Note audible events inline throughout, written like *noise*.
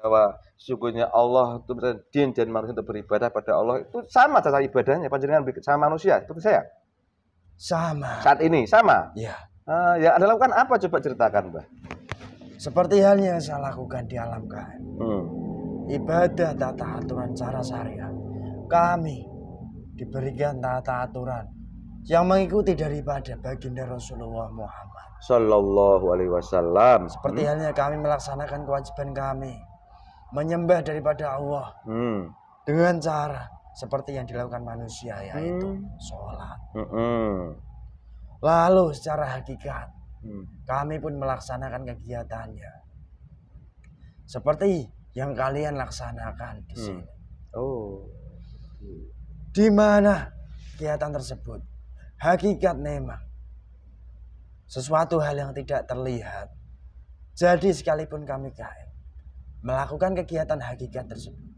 bahwa sesungguhnya Allah itu din dan manusia untuk beribadah pada Allah itu sama cara ibadahnya panjenengan sama manusia seperti saya sama saat ini sama ya uh, ya anda lakukan apa coba ceritakan mbah seperti halnya yang saya lakukan di alam kain hmm. ibadah tata aturan cara syariat kami diberikan tata aturan yang mengikuti daripada baginda Rasulullah Muhammad Sallallahu Alaihi Wasallam. Seperti hmm. halnya kami melaksanakan kewajiban kami menyembah daripada Allah hmm. dengan cara seperti yang dilakukan manusia yaitu hmm. sholat. Hmm. Lalu secara hakikat hmm. kami pun melaksanakan kegiatannya seperti yang kalian laksanakan di hmm. sini. Hmm. Oh. Di mana kegiatan tersebut? Hakikat memang sesuatu hal yang tidak terlihat. Jadi sekalipun kami kaya melakukan kegiatan hakikat tersebut.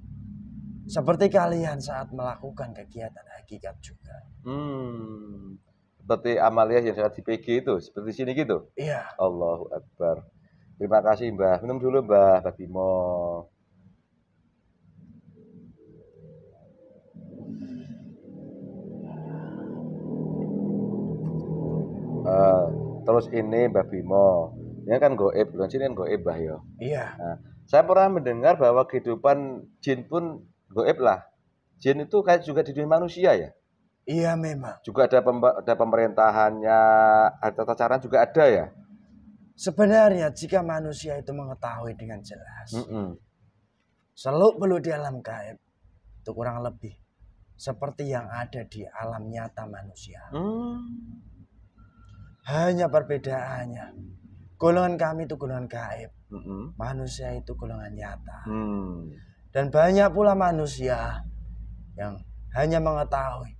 Seperti kalian saat melakukan kegiatan hakikat juga. Hmm. Seperti amalia yang sangat di PG itu, seperti sini gitu. Iya. Allahu Akbar. Terima kasih Mbah. Minum dulu Mbah, Mbah Bimo. Uh, terus ini Mbah Bimo. Ini kan goib, bukan sini kan goib Mbah ya. Iya. Nah, saya pernah mendengar bahwa kehidupan jin pun goib lah. Jin itu kayak juga di dunia manusia ya. Iya memang. Juga ada, pem ada pemerintahannya, ada tata cara juga ada ya. Sebenarnya jika manusia itu mengetahui dengan jelas, mm -hmm. seluk beluk di alam gaib itu kurang lebih seperti yang ada di alam nyata manusia. Mm. Hanya perbedaannya, golongan kami itu golongan gaib hmm Manusia itu golongan nyata. Mm. Dan banyak pula manusia yang hanya mengetahui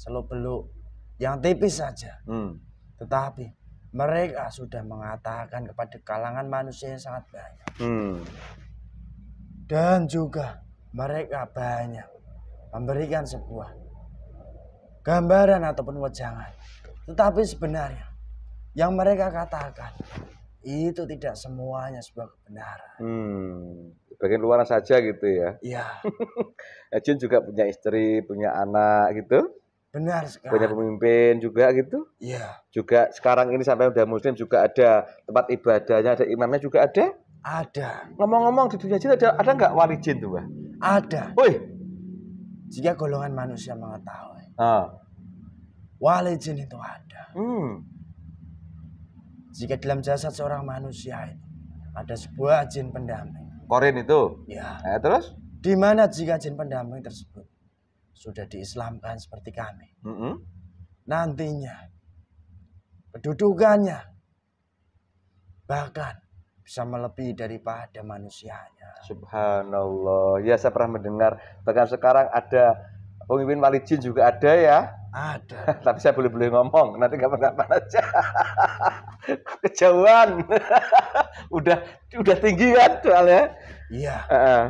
seluk beluk yang tipis saja. Mm. Tetapi mereka sudah mengatakan kepada kalangan manusia yang sangat banyak. Mm. Dan juga mereka banyak memberikan sebuah gambaran ataupun wejangan. Tetapi sebenarnya yang mereka katakan itu tidak semuanya sebuah kebenaran. Hmm, bagian luar saja gitu ya. Iya. *laughs* Eh, Jun juga punya istri, punya anak gitu. Benar sekali. Punya pemimpin juga gitu. Iya. Juga sekarang ini sampai udah muslim juga ada tempat ibadahnya, ada imamnya juga ada. Ada. Ngomong-ngomong di dunia jin ada ada nggak wali jin tuh, bah? Ada. Woi. Jika golongan manusia mengetahui. Ah. Wali jin itu ada. Hmm. Jika dalam jasad seorang manusia itu ada sebuah jin pendamping. Korin itu? Ya. Eh, terus? Di mana jika jin pendamping tersebut sudah diislamkan seperti kami. Mm -hmm. Nantinya kedudukannya bahkan bisa melebihi daripada manusianya. Subhanallah. Ya saya pernah mendengar bahkan sekarang ada pemimpin wali jin juga ada ya. Ada. *laughs* Tapi saya boleh boleh ngomong nanti kapan-kapan aja. *laughs* *laughs* kejauhan *laughs* udah udah tinggi kan soalnya iya uh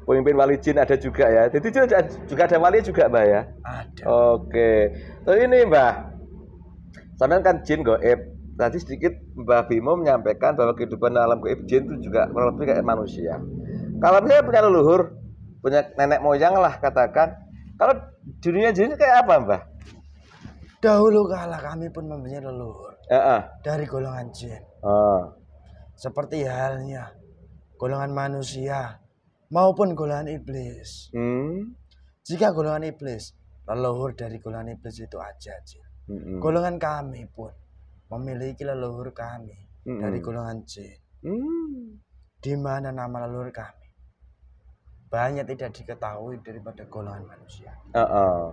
pemimpin wali jin ada juga ya jadi juga ada wali juga mbak ya ada oke so ini mbak Soalnya kan jin goib tadi sedikit Mbak Bimo menyampaikan bahwa kehidupan alam goib jin itu juga lebih kayak manusia. Kalau misalnya punya leluhur, punya nenek moyang lah katakan. Kalau dunia jin kayak apa Mbah? Dahulu kala kami pun mempunyai leluhur uh-uh. dari golongan jin. Uh. Seperti halnya golongan manusia maupun golongan iblis. Hmm. Jika golongan iblis, leluhur dari golongan iblis itu aja jin. Hmm. Golongan kami pun memiliki leluhur kami hmm. dari golongan jin. Hmm. Di mana nama leluhur kami? Banyak tidak diketahui daripada golongan manusia. Uh -uh.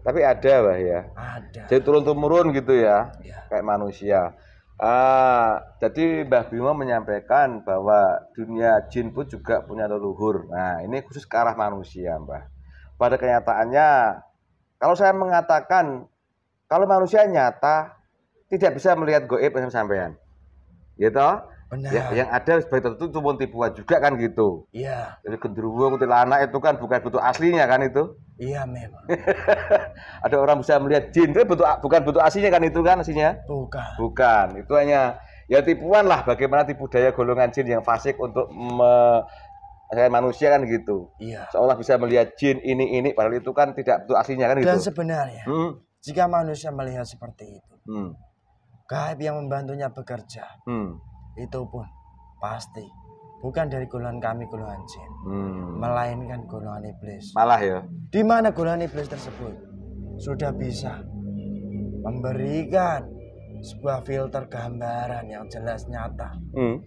Tapi ada bah ya. Ada. Jadi turun temurun gitu ya, ya. kayak manusia. Ah, jadi Mbah Bima menyampaikan bahwa dunia jin pun juga punya leluhur. Nah, ini khusus ke arah manusia, Mbah. Pada kenyataannya, kalau saya mengatakan kalau manusia nyata tidak bisa melihat goib yang sampean. Gitu? Benar. Ya, yang ada sebagai itu cuma tipuan juga kan gitu. Iya. Jadi genderuwo kuntilanak itu kan bukan butuh aslinya kan itu. Iya memang. *laughs* Ada orang bisa melihat jin, itu bentuk, bukan bentuk aslinya kan itu kan aslinya? Bukan. Bukan, itu hanya ya tipuan lah bagaimana tipu daya golongan jin yang fasik untuk me eh, manusia kan gitu. Iya. Seolah bisa melihat jin ini ini padahal itu kan tidak bentuk aslinya kan Dan gitu. Dan sebenarnya hmm. jika manusia melihat seperti itu, hmm. gaib yang membantunya bekerja, hmm. itu pun pasti bukan dari golongan kami golongan jin hmm. melainkan golongan iblis malah ya di mana golongan iblis tersebut sudah bisa memberikan sebuah filter gambaran yang jelas nyata hmm.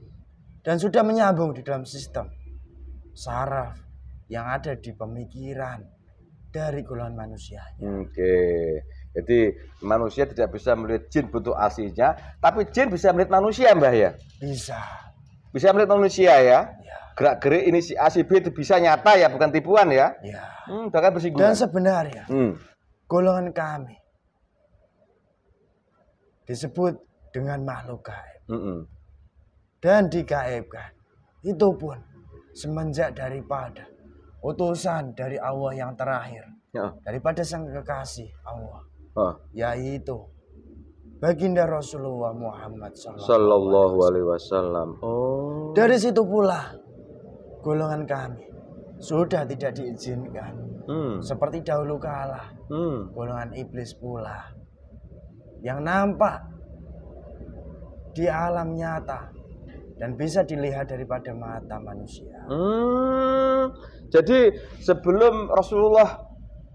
dan sudah menyambung di dalam sistem saraf yang ada di pemikiran dari golongan manusia. Oke. Okay. Jadi manusia tidak bisa melihat jin bentuk aslinya, tapi jin bisa melihat manusia, Mbah ya? Bisa bisa melihat manusia ya. ya. Gerak-gerik ini si B itu bisa nyata ya, bukan tipuan ya. ya. Hmm, bahkan bersinggungan. Dan sebenarnya hmm. golongan kami disebut dengan makhluk gaib. Mm -mm. Dan digaibkan. Itu pun semenjak daripada utusan dari Allah yang terakhir. Ya. Daripada sang kekasih Allah. Oh. Yaitu baginda Rasulullah Muhammad Sallallahu Alaihi Wasallam. Oh. Dari situ pula golongan kami sudah tidak diizinkan. Hmm. Seperti dahulu kala hmm. golongan iblis pula yang nampak di alam nyata dan bisa dilihat daripada mata manusia. Hmm. Jadi sebelum Rasulullah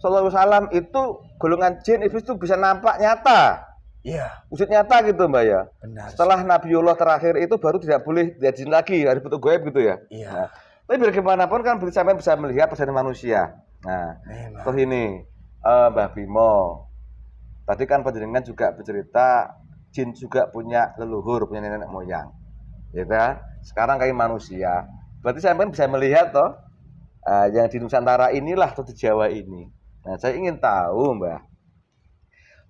SAW itu golongan jin iblis itu bisa nampak nyata. Iya, Wujud nyata gitu Mbak ya. Benar. Setelah Nabiullah terakhir itu baru tidak boleh diajin lagi dari bentuk goib gitu ya. Iya. Nah, tapi bagaimanapun kan beli sampai bisa melihat persen manusia. Nah, toh terus ini uh, Mbah Bimo. Tadi kan penjaringan juga bercerita jin juga punya leluhur, punya nenek moyang. Ya kan? Sekarang kayak manusia. Berarti saya bisa melihat toh uh, yang di Nusantara inilah atau di Jawa ini. Nah, saya ingin tahu mbak.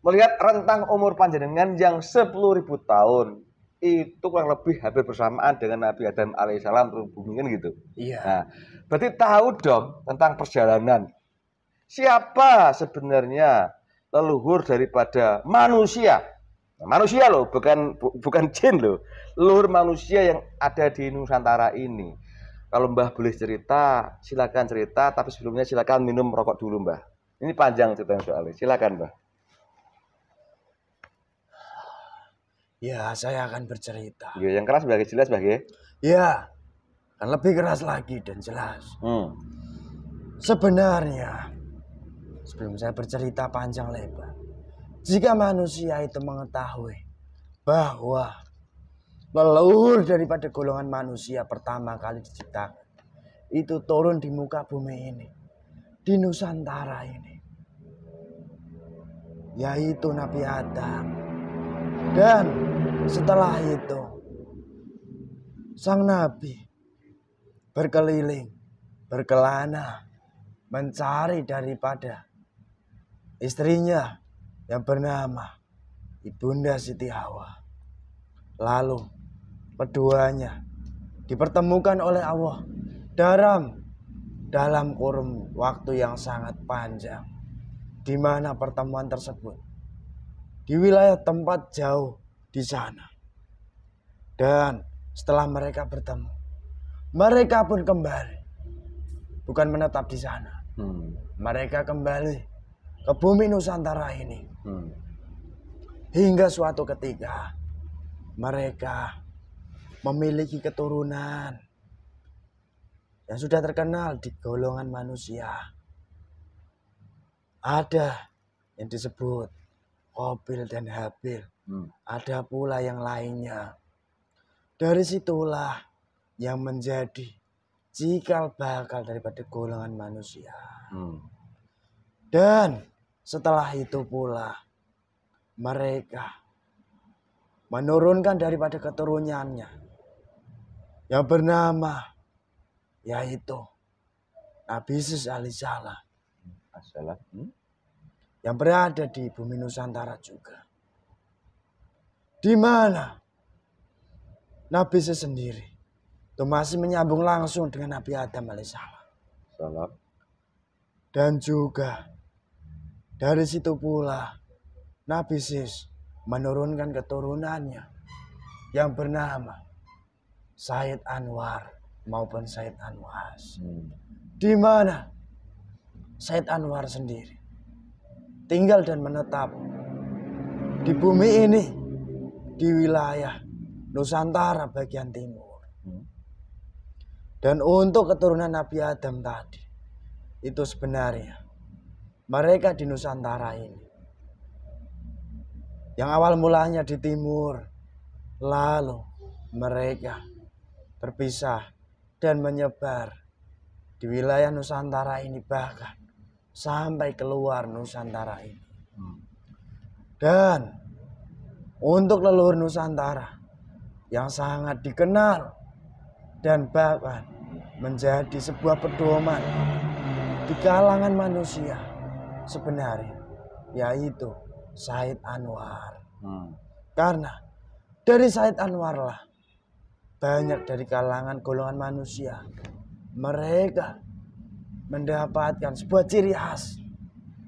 Melihat rentang umur panjenengan yang 10.000 tahun, itu kurang lebih hampir bersamaan dengan Nabi Adam alaihissalam turun bumi kan gitu. Iya. Nah, berarti tahu dong tentang perjalanan. Siapa sebenarnya leluhur daripada manusia? Nah, manusia loh, bukan bu, bukan jin loh. Leluhur manusia yang ada di Nusantara ini. Kalau Mbah boleh cerita, silakan cerita. Tapi sebelumnya silakan minum rokok dulu Mbah. Ini panjang cerita soalnya. Silakan Mbah. Ya, saya akan bercerita. Ya, yang keras sebagai jelas bagi. Ya, kan lebih keras lagi dan jelas. Hmm. Sebenarnya, sebelum saya bercerita panjang lebar, jika manusia itu mengetahui bahwa leluhur daripada golongan manusia pertama kali diciptakan, itu turun di muka bumi ini, di Nusantara ini, yaitu Nabi Adam dan setelah itu, sang nabi berkeliling, berkelana, mencari daripada istrinya yang bernama Ibunda Siti Hawa. Lalu keduanya dipertemukan oleh Allah dalam dalam kurun waktu yang sangat panjang di mana pertemuan tersebut di wilayah tempat jauh di sana. Dan setelah mereka bertemu, mereka pun kembali. Bukan menetap di sana. Hmm. Mereka kembali ke bumi Nusantara ini. Hmm. Hingga suatu ketika mereka memiliki keturunan yang sudah terkenal di golongan manusia. Ada yang disebut Kobil dan Habil. Hmm. Ada pula yang lainnya. Dari situlah yang menjadi cikal bakal daripada golongan manusia. Hmm. Dan setelah itu pula mereka menurunkan daripada keturunannya yang bernama yaitu Nabi Yesus alaihissalam. Hmm yang berada di bumi Nusantara juga. Di mana Nabi sendiri itu masih menyambung langsung dengan Nabi Adam alaihissalam. Salam. Dan juga dari situ pula Nabi Sis menurunkan keturunannya yang bernama Said Anwar maupun Said Anwas. Hmm. Di mana Said Anwar sendiri tinggal dan menetap di bumi ini di wilayah Nusantara bagian timur. Hmm. Dan untuk keturunan Nabi Adam tadi itu sebenarnya mereka di Nusantara ini. Yang awal mulanya di timur, lalu mereka berpisah dan menyebar di wilayah Nusantara ini bahkan sampai keluar Nusantara ini. Hmm. Dan untuk leluhur Nusantara yang sangat dikenal dan bahkan menjadi sebuah pedoman di kalangan manusia sebenarnya yaitu Said Anwar. Hmm. Karena dari Said Anwar lah banyak dari kalangan golongan manusia mereka mendapatkan sebuah ciri khas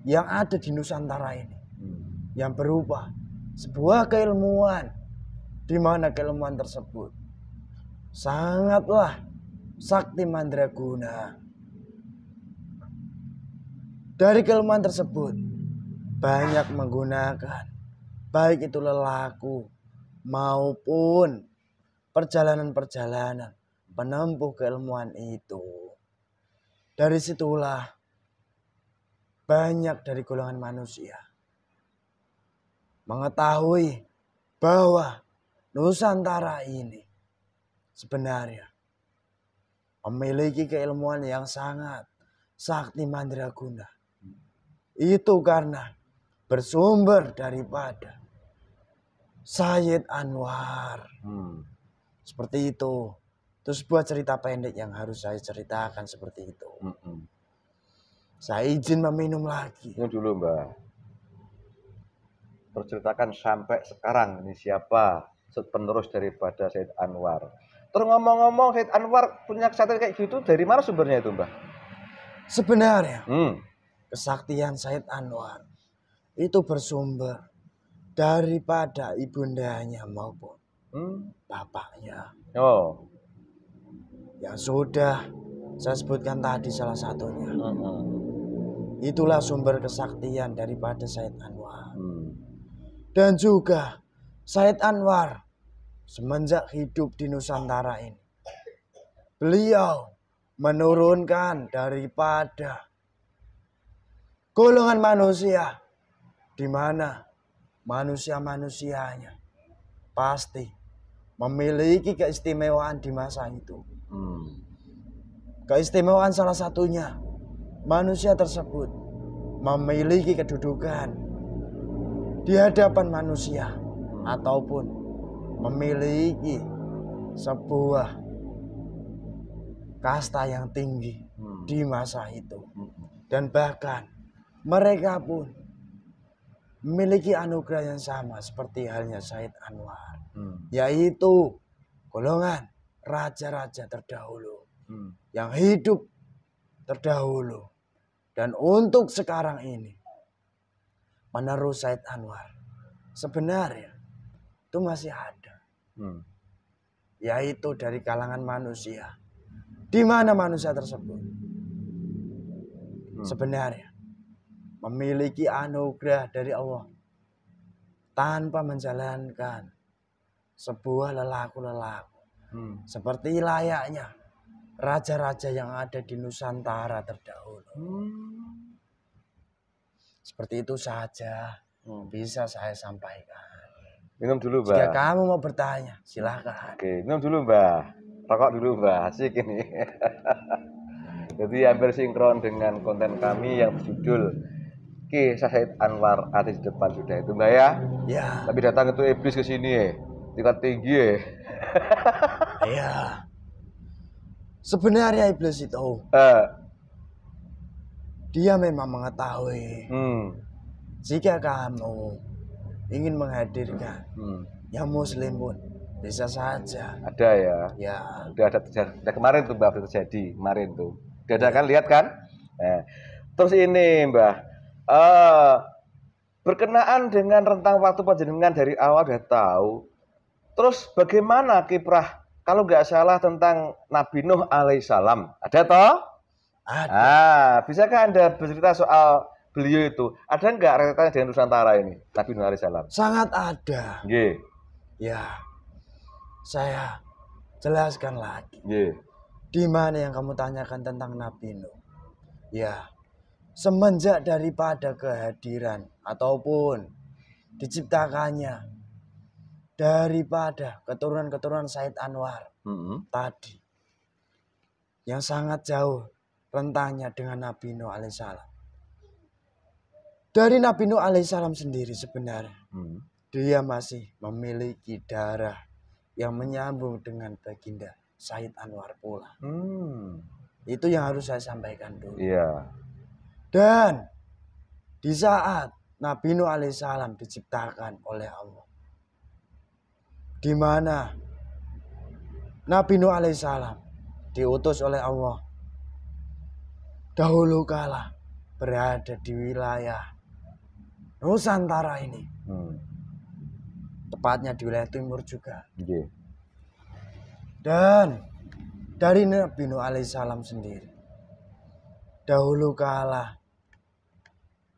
yang ada di Nusantara ini hmm. yang berupa sebuah keilmuan di mana keilmuan tersebut sangatlah sakti mandraguna dari keilmuan tersebut banyak menggunakan baik itu lelaku maupun perjalanan-perjalanan penempuh keilmuan itu. Dari situlah banyak dari golongan manusia mengetahui bahwa Nusantara ini sebenarnya memiliki keilmuan yang sangat sakti mandraguna. Itu karena bersumber daripada Sayyid Anwar. Hmm. Seperti itu. Terus buat cerita pendek yang harus saya ceritakan seperti itu. Mm -mm. Saya izin meminum lagi. Ini dulu Mbak. terceritakan sampai sekarang ini siapa penerus daripada Said Anwar. Terus ngomong-ngomong Said Anwar punya kesaktian kayak gitu dari mana sumbernya itu Mbak? Sebenarnya hmm. kesaktian Said Anwar itu bersumber daripada ibundanya maupun hmm. bapaknya. Oh yang sudah saya sebutkan tadi salah satunya. Itulah sumber kesaktian daripada Said Anwar. Hmm. Dan juga Said Anwar semenjak hidup di Nusantara ini. Beliau menurunkan daripada golongan manusia di mana manusia-manusianya pasti memiliki keistimewaan di masa itu. Hmm. Keistimewaan salah satunya manusia tersebut memiliki kedudukan di hadapan manusia ataupun memiliki sebuah kasta yang tinggi hmm. di masa itu hmm. dan bahkan mereka pun memiliki anugerah yang sama seperti halnya Said Anwar hmm. yaitu golongan raja-raja terdahulu hmm. yang hidup terdahulu dan untuk sekarang ini menerus Said Anwar sebenarnya itu masih ada hmm. yaitu dari kalangan manusia di mana manusia tersebut hmm. sebenarnya memiliki anugerah dari Allah tanpa menjalankan sebuah lelaku-lelaku hmm. seperti layaknya raja-raja yang ada di Nusantara terdahulu. Hmm. Seperti itu saja hmm. bisa saya sampaikan. Minum dulu, Mbak. Jika kamu mau bertanya, silakan. Oke, minum dulu, Mbak. Rokok dulu, Mbak. Asik ini. *laughs* Jadi hampir sinkron dengan konten kami yang berjudul Ki Said Anwar artis depan sudah itu, Mbak ya. Ya. Tapi datang itu iblis ke sini, eh. tingkat tinggi eh. *laughs* ya. Sebenarnya iblis itu uh. dia memang mengetahui hmm. jika kamu ingin menghadirkan hmm. yang muslim pun bisa saja. Ada ya. Ya. Udah ada, ada kemarin tuh Mbak terjadi kemarin tuh. Udah kan lihat kan? Eh. Terus ini Mbak uh, berkenaan dengan rentang waktu panjenengan dari awal udah tahu Terus bagaimana kiprah kalau nggak salah tentang Nabi Nuh alaihissalam? Ada toh? Ada. Ah, bisakah Anda bercerita soal beliau itu? Ada nggak kaitannya dengan Nusantara ini, Nabi Nuh alaihissalam? Sangat ada. Ye. Ya, saya jelaskan lagi. Di mana yang kamu tanyakan tentang Nabi Nuh? Ya, semenjak daripada kehadiran ataupun diciptakannya daripada keturunan-keturunan Said Anwar mm -hmm. tadi yang sangat jauh rentangnya dengan Nabi Nuh alaihissalam. Dari Nabi Nuh alaihissalam sendiri sebenarnya hmm. dia masih memiliki darah yang menyambung dengan baginda Said Anwar pula. Hmm. Itu yang harus saya sampaikan dulu. Yeah. Dan di saat Nabi Nuh alaihissalam diciptakan oleh Allah, di mana Nabi Nuh alaihissalam diutus oleh Allah dahulu kala berada di wilayah Nusantara ini. Hmm. Tepatnya di wilayah timur juga. Yeah. Dan dari Nabi Nuh alaihissalam sendiri. Dahulu kala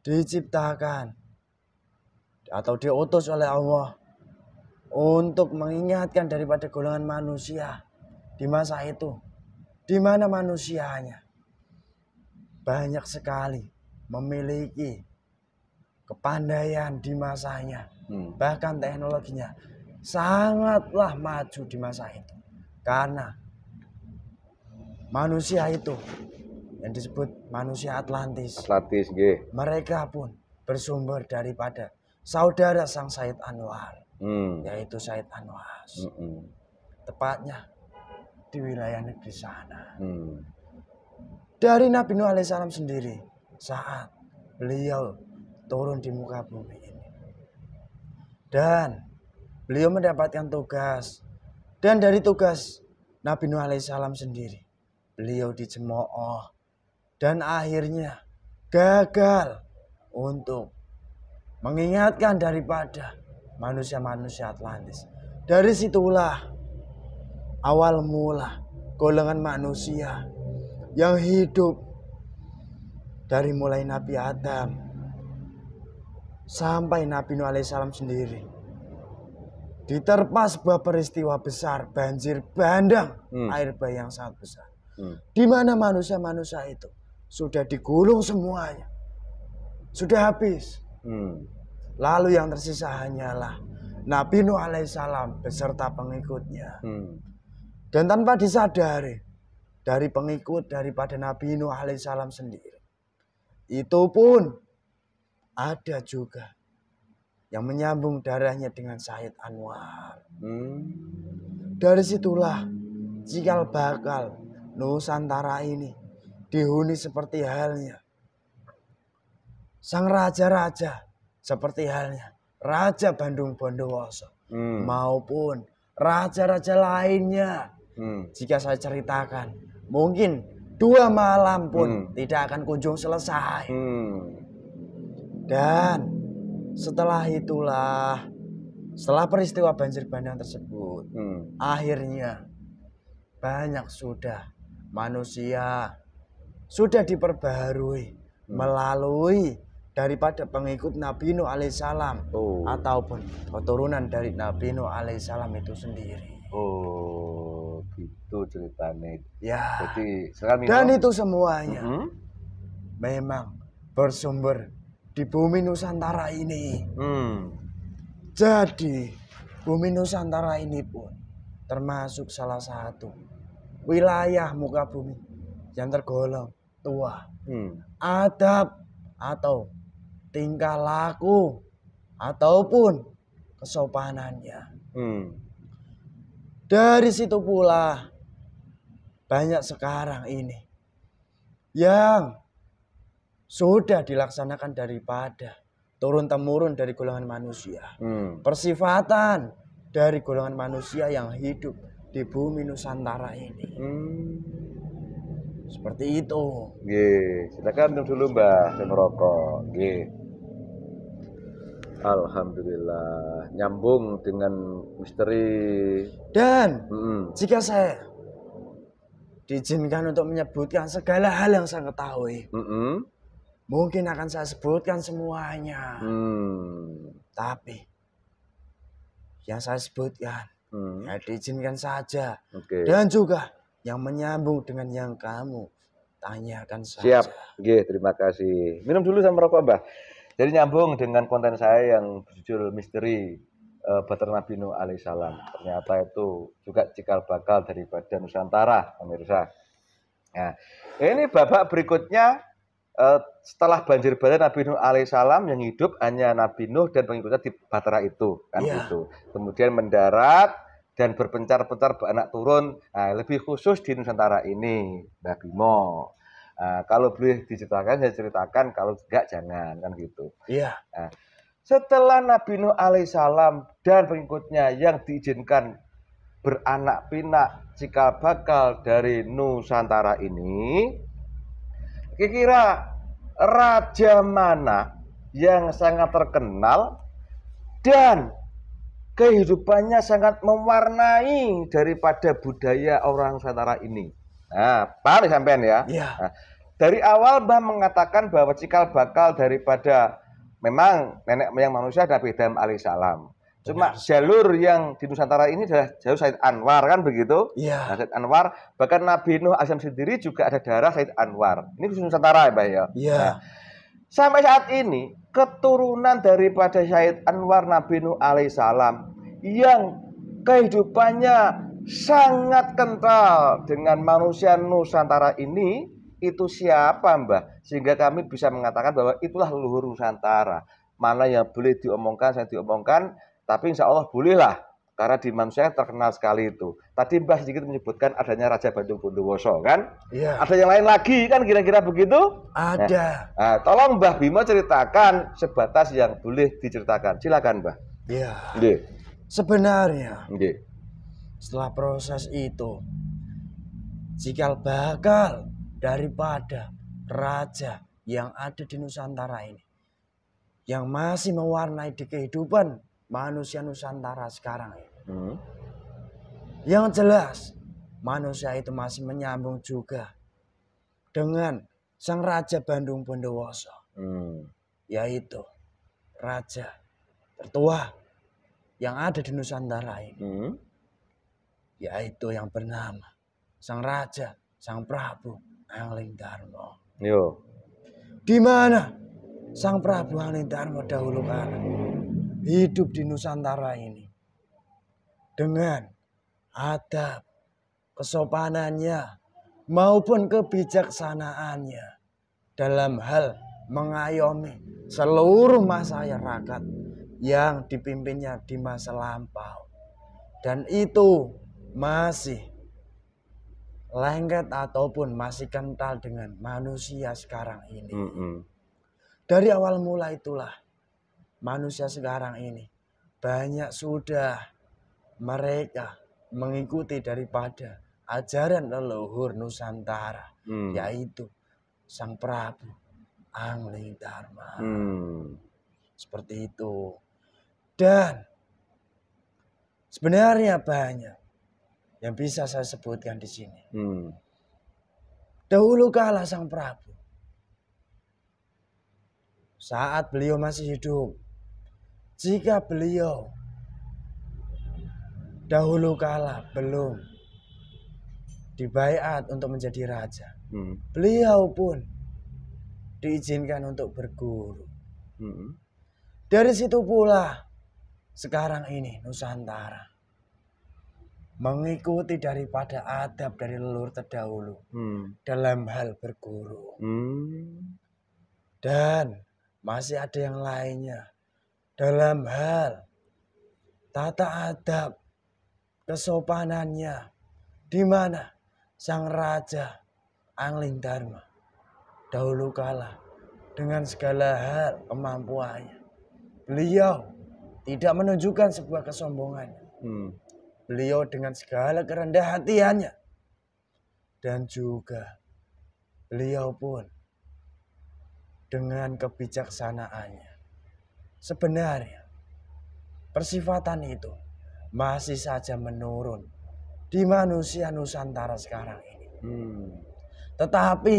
diciptakan atau diutus oleh Allah untuk mengingatkan daripada golongan manusia di masa itu. Di mana manusianya banyak sekali memiliki kepandaian di masanya. Hmm. Bahkan teknologinya sangatlah maju di masa itu. Karena manusia itu yang disebut manusia Atlantis. Atlantis, Mereka pun bersumber daripada saudara Sang Said Anwar hmm. yaitu Said Anwas. Hmm. Tepatnya di wilayah negeri sana. Hmm. Dari Nabi Nuh alaihissalam sendiri saat beliau turun di muka bumi ini. Dan beliau mendapatkan tugas. Dan dari tugas Nabi Nuh alaihissalam sendiri, beliau dijemooh dan akhirnya gagal untuk mengingatkan daripada manusia-manusia Atlantis. Dari situlah awal mula golongan manusia yang hidup dari mulai Nabi Adam sampai Nabi Nuh alaihissalam sendiri diterpas sebuah peristiwa besar banjir bandang hmm. air bah yang sangat besar hmm. di mana manusia-manusia itu sudah digulung semuanya sudah habis hmm. Lalu yang tersisa hanyalah Nabi Nuh alaihissalam beserta pengikutnya. Hmm. Dan tanpa disadari dari pengikut daripada Nabi Nuh alaihissalam sendiri. Itu pun ada juga yang menyambung darahnya dengan Said Anwar. Hmm. Dari situlah cikal bakal Nusantara ini dihuni seperti halnya sang raja-raja seperti halnya Raja Bandung Bondowoso hmm. maupun raja-raja lainnya. Hmm. Jika saya ceritakan, mungkin dua malam pun hmm. tidak akan kunjung selesai. Hmm. Dan setelah itulah, setelah peristiwa banjir bandang tersebut, hmm. akhirnya banyak sudah manusia sudah diperbarui hmm. melalui daripada pengikut Nabi Nuh alaihissalam oh. ataupun keturunan dari Nabi Nuh alaihissalam itu sendiri. Oh, gitu ceritanya. Ya. Jadi Dan itu semuanya mm -hmm. memang bersumber di bumi Nusantara ini. Mm. Jadi bumi Nusantara ini pun termasuk salah satu wilayah muka bumi yang tergolong tua. Hmm. Adab atau tingkah laku ataupun kesopanannya. Hmm. Dari situ pula banyak sekarang ini yang sudah dilaksanakan daripada turun temurun dari golongan manusia. Hmm. Persifatan dari golongan manusia yang hidup di bumi Nusantara ini. Hmm. Seperti itu. Gih, silakan dulu Mbah, merokok. Gih. Alhamdulillah nyambung dengan misteri dan hmm. jika saya diizinkan untuk menyebutkan segala hal yang saya ketahui hmm. mungkin akan saya sebutkan semuanya hmm. tapi yang saya sebutkan hmm. ya diizinkan saja okay. dan juga yang menyambung dengan yang kamu tanyakan saja siap Oke, terima kasih minum dulu sama rokok mbak. Jadi nyambung dengan konten saya yang berjudul misteri uh, eh, Nabi Nuh alaihissalam. Ternyata itu juga cikal bakal dari Badan Nusantara, pemirsa. Nah, ini babak berikutnya uh, setelah banjir badai Nabi Nuh alaihissalam yang hidup hanya Nabi Nuh dan pengikutnya di Batara itu kan yeah. itu. Kemudian mendarat dan berpencar-pencar anak turun. Nah, lebih khusus di Nusantara ini, Nabi Mo. Nah, kalau boleh diceritakan saya ceritakan, kalau enggak jangan kan gitu. Iya. Nah, setelah Nabi Nuh alaihissalam dan pengikutnya yang diizinkan beranak pinak cikal bakal dari Nusantara ini, kira-kira raja mana yang sangat terkenal dan kehidupannya sangat mewarnai daripada budaya orang Nusantara ini. Nah, paling ya sampean ya? Iya. Nah, dari awal Mbah mengatakan bahwa cikal bakal daripada memang nenek moyang manusia Nabi Adam alaihissalam. Cuma Benar. jalur yang di Nusantara ini adalah jalur Said Anwar kan begitu? Iya. Nah, Said Anwar bahkan Nabi Nuh Asam sendiri juga ada darah Said Anwar. Ini khusus Nusantara ya, Pak ya. Iya. Nah, sampai saat ini keturunan daripada Said Anwar Nabi Nuh alaihissalam yang kehidupannya sangat kental dengan manusia Nusantara ini itu siapa Mbah sehingga kami bisa mengatakan bahwa itulah leluhur Nusantara mana yang boleh diomongkan saya diomongkan tapi insya Allah bolehlah karena di Imam kan terkenal sekali itu. Tadi Mbah sedikit menyebutkan adanya Raja Bandung Bondowoso kan? Iya. Ada yang lain lagi kan kira-kira begitu? Ada. Nah, nah, tolong Mbah Bima ceritakan sebatas yang boleh diceritakan. Silakan Mbah. Iya. Sebenarnya. Setelah proses itu, cikal bakal daripada raja yang ada di Nusantara ini. Yang masih mewarnai di kehidupan manusia Nusantara sekarang ini. Hmm. Yang jelas manusia itu masih menyambung juga dengan sang raja Bandung Bondowoso. Hmm. Yaitu raja tertua yang ada di Nusantara ini. Hmm. Yaitu yang bernama sang raja, sang Prabu Angling Darmo. Yo. Di mana Sang Prabu Angling Darmo dahulu kala hidup di Nusantara ini dengan adab kesopanannya maupun kebijaksanaannya dalam hal mengayomi seluruh masyarakat yang dipimpinnya di masa lampau dan itu masih lengket ataupun masih kental dengan manusia sekarang ini. Mm -hmm. Dari awal mula itulah manusia sekarang ini banyak sudah mereka mengikuti daripada ajaran leluhur Nusantara mm. yaitu Sang Prabu Angling Dharma. Mm. Seperti itu. Dan sebenarnya banyak yang bisa saya sebutkan di sini. Hmm. Dahulu kala Sang Prabu. Saat beliau masih hidup. Jika beliau dahulu kala belum dibayat untuk menjadi raja. Hmm. Beliau pun diizinkan untuk berguru. Hmm. Dari situ pula sekarang ini Nusantara mengikuti daripada adab dari leluhur terdahulu hmm. dalam hal berguru hmm. dan masih ada yang lainnya dalam hal tata adab kesopanannya di mana sang raja Angling Dharma dahulu kala dengan segala hal kemampuannya beliau tidak menunjukkan sebuah kesombongan hmm. Beliau dengan segala kerendah hatiannya. Dan juga beliau pun dengan kebijaksanaannya. Sebenarnya persifatan itu masih saja menurun di manusia Nusantara sekarang ini. Hmm. Tetapi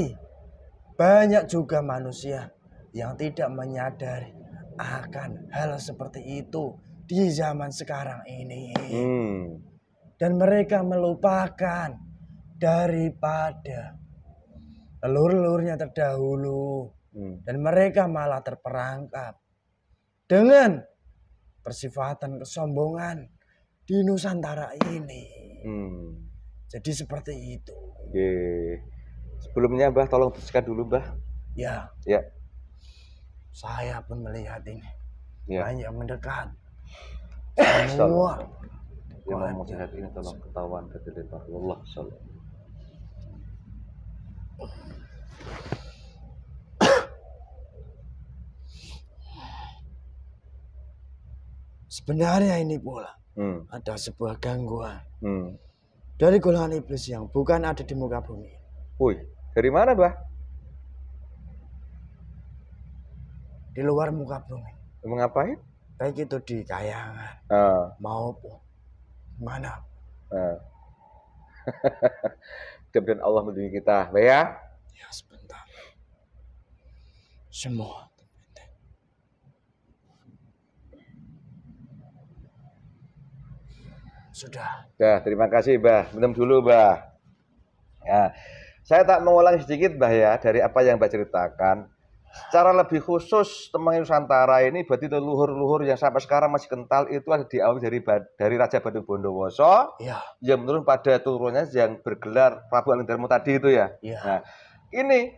banyak juga manusia yang tidak menyadari akan hal seperti itu di zaman sekarang ini. Hmm. Dan mereka melupakan daripada telur leluhurnya terdahulu. Hmm. Dan mereka malah terperangkap dengan persifatan kesombongan di Nusantara ini. Hmm. Jadi seperti itu. Oke. Sebelumnya Mbah tolong teruskan dulu Mbah. Ya. Ya. Saya pun melihat ini. Ya. Banyak mendekat semua Ya mau sehat ini tolong ketahuan dari lintah. Wallah salam. Sebenarnya ini pula hmm. ada sebuah gangguan hmm. dari golongan iblis yang bukan ada di muka bumi. Wih, dari mana, Bah? Di luar muka bumi. Mengapain? kayak itu di kayangan uh. Ah. mau mana uh. Ah. kemudian *laughs* Allah melindungi kita ya ya sebentar semua Sudah. Sudah, terima kasih, Bah. Minum dulu, Bah. Ya. Saya tak mengulang sedikit, Bah ya, dari apa yang Bah ceritakan. Secara lebih khusus temang Nusantara ini berarti leluhur-leluhur yang sampai sekarang masih kental itu ada di awal dari dari Raja Batu Bondowoso ya. yang menurun pada turunnya yang bergelar Prabu Alingdarmo tadi itu ya. ya. Nah, ini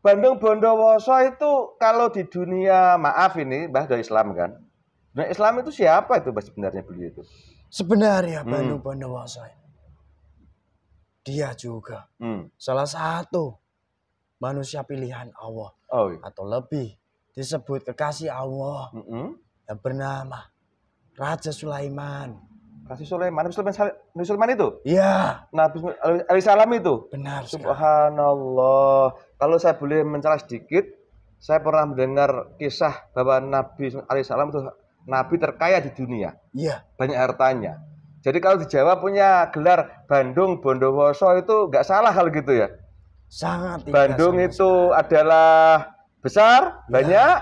Bandung Bondowoso itu kalau di dunia maaf ini Mbah dari Islam kan. Nah Islam itu siapa itu Mbah sebenarnya beliau itu? Sebenarnya hmm. Bandung hmm. Bondowoso dia juga hmm. salah satu manusia pilihan Allah oh, iya. atau lebih disebut kekasih Allah mm -hmm. yang bernama Raja Sulaiman. Raja Sulaiman, Nabi Sulaiman, Nabi Sulaiman itu? Iya. Nabi Salam itu? Benar. Subhanallah. Kalau saya boleh mencela sedikit, saya pernah mendengar kisah bahwa Nabi Salam itu Nabi terkaya di dunia. Iya. Banyak hartanya. Jadi kalau di Jawa punya gelar Bandung, Bondowoso itu nggak salah kalau gitu ya? Sangat Bandung sangat itu adalah besar, ya. banyak.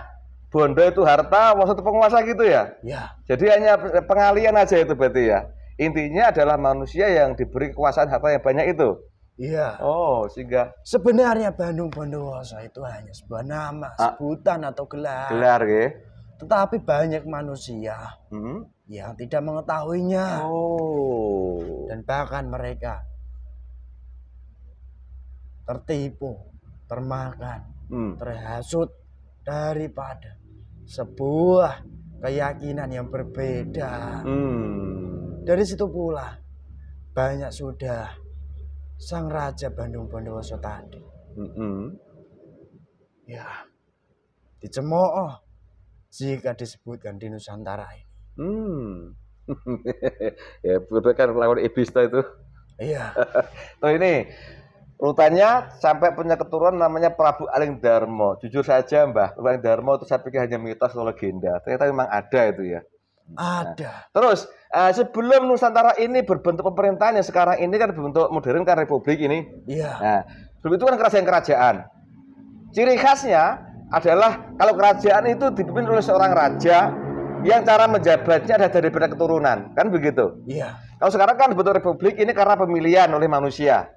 Bondo itu harta, maksud penguasa gitu ya? Ya. Jadi hanya pengalian aja itu berarti ya. Intinya adalah manusia yang diberi kekuasaan harta yang banyak itu. Iya. Oh, sehingga sebenarnya Bandung Bondowoso itu hanya sebuah nama, ah. sebutan atau gelar. Gelar, ya. Tetapi banyak manusia hmm? yang tidak mengetahuinya. Oh. Dan bahkan mereka tertipu, termakan, hmm. terhasut daripada sebuah keyakinan yang berbeda. Hmm. Dari situ pula banyak sudah sang raja Bandung Bondowoso tadi. -hmm. Ya, dicemooh jika disebutkan di Nusantara ini. Hmm. *laughs* ya, berbeda kan lawan Ibista itu. Iya. *laughs* Tuh ini Rutanya sampai punya keturunan namanya Prabu Aling Darmo. Jujur saja Mbah, Prabu Aling Darmo itu saya pikir hanya mitos atau legenda. Ternyata memang ada itu ya. Nah, ada. Nah, terus uh, sebelum Nusantara ini berbentuk pemerintahan yang sekarang ini kan berbentuk modern kan republik ini. Iya. Nah, sebelum itu kan kerajaan-kerajaan. Ciri khasnya adalah kalau kerajaan itu dipimpin oleh seorang raja yang cara menjabatnya ada daripada keturunan, kan begitu? Iya. Kalau sekarang kan bentuk republik ini karena pemilihan oleh manusia.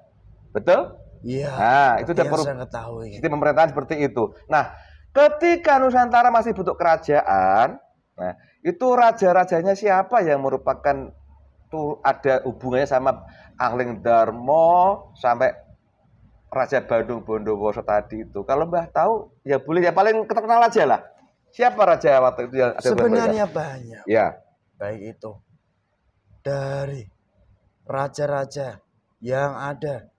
Betul? Iya. Nah, itu dia perlu sistem pemerintahan seperti itu. Nah, ketika Nusantara masih butuh kerajaan, nah, itu raja-rajanya siapa yang merupakan tuh ada hubungannya sama Angling Darmo sampai Raja Bandung Bondowoso tadi itu. Kalau Mbah tahu, ya boleh ya paling terkenal aja lah. Siapa raja waktu itu yang ada Sebenarnya banyak. Ya. Baik itu dari raja-raja yang ada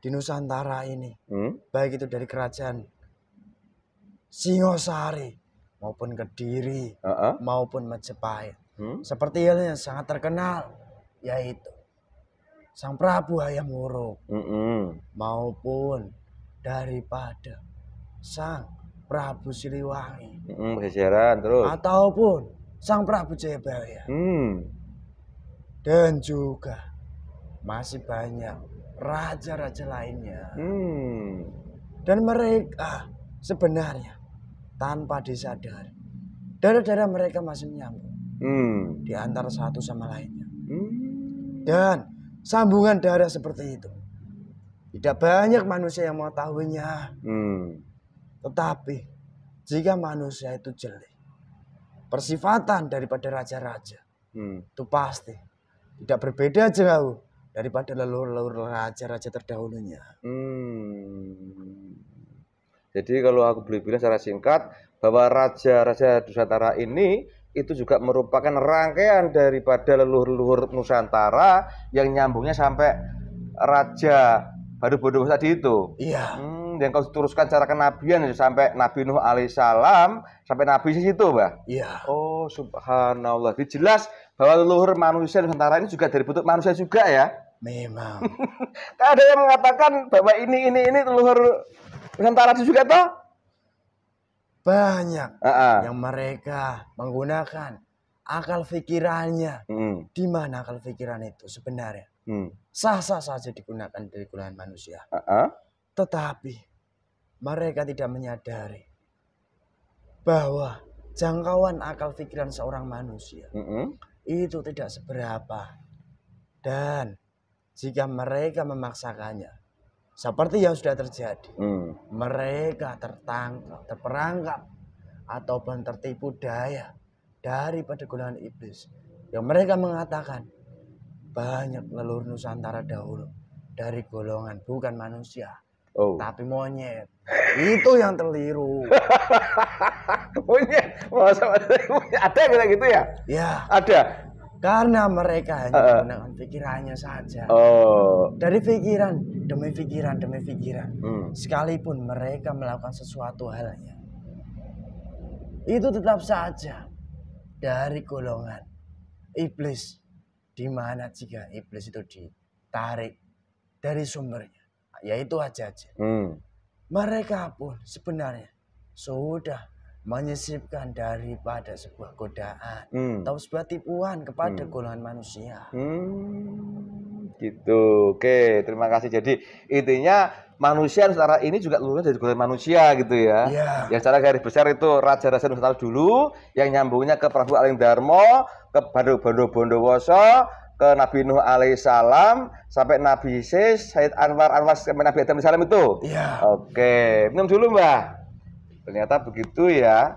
di Nusantara ini, hmm? baik itu dari kerajaan Singosari maupun Kediri uh -uh. maupun Majapahit, hmm? seperti halnya yang sangat terkenal yaitu Sang Prabu Hayam Wuruk mm -mm. maupun daripada Sang Prabu Siliwangi, mm -mm, terus, ataupun Sang Prabu Jayabaya, mm. dan juga masih banyak raja-raja lainnya. Hmm. Dan mereka sebenarnya tanpa disadari darah-darah mereka masih nyambung hmm. di antara satu sama lainnya. Hmm. Dan sambungan darah seperti itu tidak banyak manusia yang mengetahuinya. Hmm. Tetapi jika manusia itu jeli, persifatan daripada raja-raja hmm. itu pasti tidak berbeda jauh daripada leluhur-leluhur raja-raja terdahulunya. Hmm. Jadi kalau aku boleh bilang secara singkat bahwa raja-raja Nusantara ini itu juga merupakan rangkaian daripada leluhur-leluhur Nusantara yang nyambungnya sampai raja baru bodoh tadi itu. Iya. Hmm yang kau teruskan cara kenabian ya, sampai Nabi Nuh alaihissalam sampai Nabi di situ, bah? Iya. Oh, subhanallah. Jadi jelas bahwa leluhur manusia Nusantara ini juga dari bentuk manusia juga ya. Memang. Tidak *laughs* ada yang mengatakan bahwa ini ini ini leluhur Nusantara itu juga toh? Banyak uh -uh. yang mereka menggunakan akal pikirannya. Hmm. Di mana akal pikiran itu sebenarnya? Hmm. Sah-sah saja digunakan dari golongan manusia. Uh -uh. Tetapi mereka tidak menyadari bahwa jangkauan akal pikiran seorang manusia mm -hmm. itu tidak seberapa. Dan jika mereka memaksakannya, seperti yang sudah terjadi, mm. mereka tertangkap, terperangkap, ataupun tertipu daya dari golongan iblis. Yang mereka mengatakan, banyak leluhur Nusantara dahulu dari golongan bukan manusia, oh. tapi monyet itu yang terliru *laughs* monyet masa, masa ada yang bilang gitu ya ya ada karena mereka hanya uh, menggunakan pikirannya saja oh. dari pikiran demi pikiran demi pikiran hmm. sekalipun mereka melakukan sesuatu halnya itu tetap saja dari golongan iblis di mana jika iblis itu ditarik dari sumbernya ya itu aja aja hmm. mereka pun sebenarnya sudah menyisipkan daripada sebuah godaan hmm. atau sebuah tipuan kepada hmm. golongan manusia. Hmm. Gitu. Oke, terima kasih. Jadi intinya manusia secara ini juga lulus dari golongan manusia gitu ya. Yeah. Yang secara garis besar itu Raja Raja Nusantara dulu, yang nyambungnya ke Prabu Aling Darmo, ke Bandu Bondo Bondowoso, ke Nabi Nuh alaihissalam sampai Nabi Sis, Said Anwar Anwar sampai Nabi Adam alaihissalam itu. Iya. Oke, minum dulu Mbah. Ternyata begitu ya.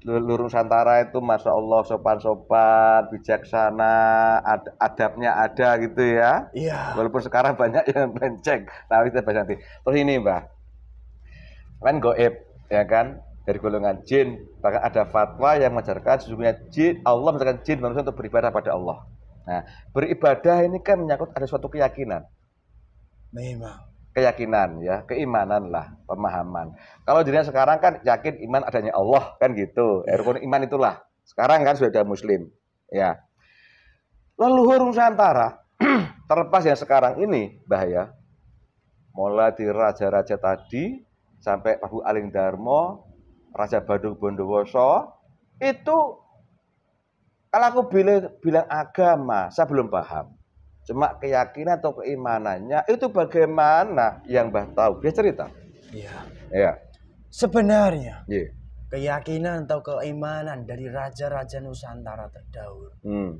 Lur Nusantara itu Masya Allah sopan-sopan, bijaksana, ad adabnya ada gitu ya. Iya. Walaupun sekarang banyak yang menceng. Nah, kita bahas nanti. Terus ini Mbah. Kan goib, ya kan? dari golongan jin bahkan ada fatwa yang mengajarkan sesungguhnya jin Allah mengajarkan jin manusia untuk beribadah pada Allah Nah, beribadah ini kan menyangkut ada suatu keyakinan. Memang. Keyakinan ya, keimanan lah, pemahaman. Kalau dirinya sekarang kan yakin iman adanya Allah kan gitu. Ya. Rukun iman itulah. Sekarang kan sudah ada muslim. Ya. Leluhur Nusantara *clears throat* terlepas yang sekarang ini bahaya. Mulai di raja-raja tadi sampai Prabu Aling Darmo, Raja Badung Bondowoso itu kalau aku bilang, bilang agama, saya belum paham. Cuma keyakinan atau keimanannya itu bagaimana yang Mbah tahu? Dia cerita. Iya. Iya. Sebenarnya yeah. keyakinan atau keimanan dari raja-raja Nusantara terdahulu hmm.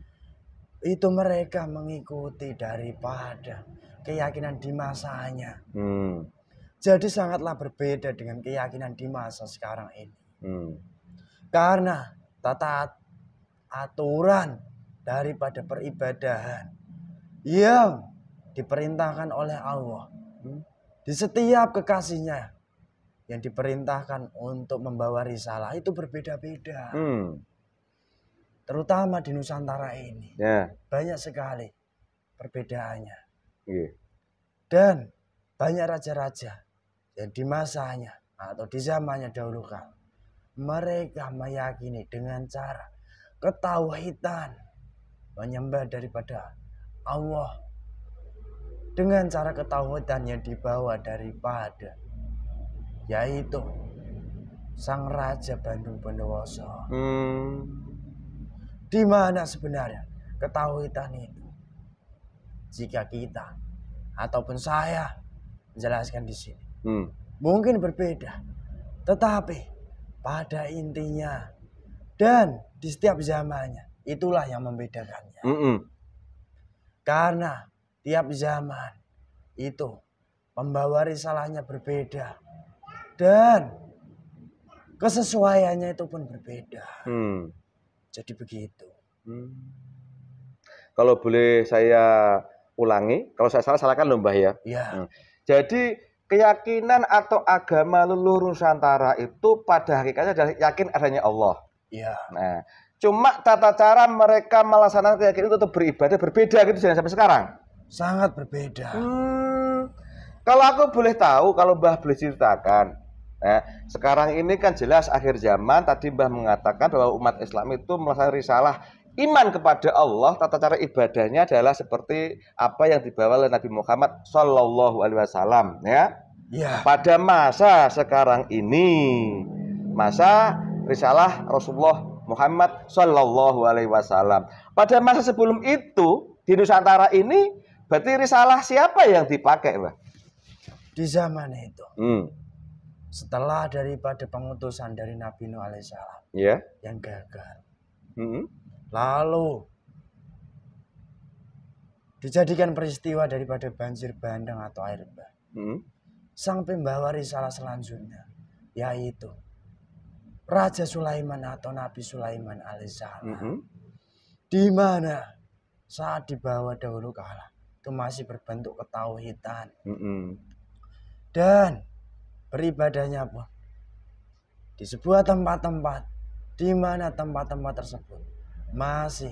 itu mereka mengikuti daripada keyakinan di masanya. Hmm. Jadi sangatlah berbeda dengan keyakinan di masa sekarang ini. Hmm. Karena tata aturan daripada peribadahan yang diperintahkan oleh Allah hmm? di setiap kekasihnya yang diperintahkan untuk membawa risalah itu berbeda-beda. Hmm. Terutama di Nusantara ini. Yeah. Banyak sekali perbedaannya. Yeah. Dan banyak raja-raja yang di masanya atau di zamannya dahulu kala mereka meyakini dengan cara ketauhidan menyembah daripada Allah dengan cara ketauhidan yang dibawa daripada yaitu sang raja Bandung Bondowoso hmm. di mana sebenarnya ketauhidan itu jika kita ataupun saya menjelaskan di sini hmm. mungkin berbeda tetapi pada intinya dan di setiap zamannya. Itulah yang membedakannya. Mm -mm. Karena tiap zaman itu membawa risalahnya berbeda dan kesesuaiannya itu pun berbeda. Mm. Jadi begitu. Mm. Kalau boleh saya ulangi, kalau saya salah salahkan lomba ya. ya. Mm. Jadi keyakinan atau agama leluhur Nusantara itu pada hakikatnya adalah yakin adanya Allah. Iya. Nah, cuma tata cara mereka melaksanakan keyakinan untuk beribadah berbeda gitu jangan sampai sekarang. Sangat berbeda. Hmm, kalau aku boleh tahu, kalau Mbah boleh ceritakan, Nah, sekarang ini kan jelas akhir zaman tadi Mbah mengatakan bahwa umat Islam itu melaksanakan risalah iman kepada Allah, tata cara ibadahnya adalah seperti apa yang dibawa oleh Nabi Muhammad Shallallahu alaihi wasallam ya. ya. Pada masa sekarang ini masa risalah Rasulullah Muhammad Shallallahu Alaihi Wasallam. Pada masa sebelum itu di Nusantara ini berarti risalah siapa yang dipakai, Pak? Di zaman itu. Hmm. Setelah daripada pengutusan dari Nabi Nuh alaihissalam yeah. yang gagal, hmm. lalu dijadikan peristiwa daripada banjir bandang atau air bah. Hmm. Sang pembawa risalah selanjutnya yaitu Raja Sulaiman atau Nabi Sulaiman alaihissalam. Mm -hmm. Di mana saat dibawa dahulu kala itu masih berbentuk ketauhitan. Mm -hmm. Dan beribadahnya pun di sebuah tempat-tempat di mana tempat-tempat tersebut masih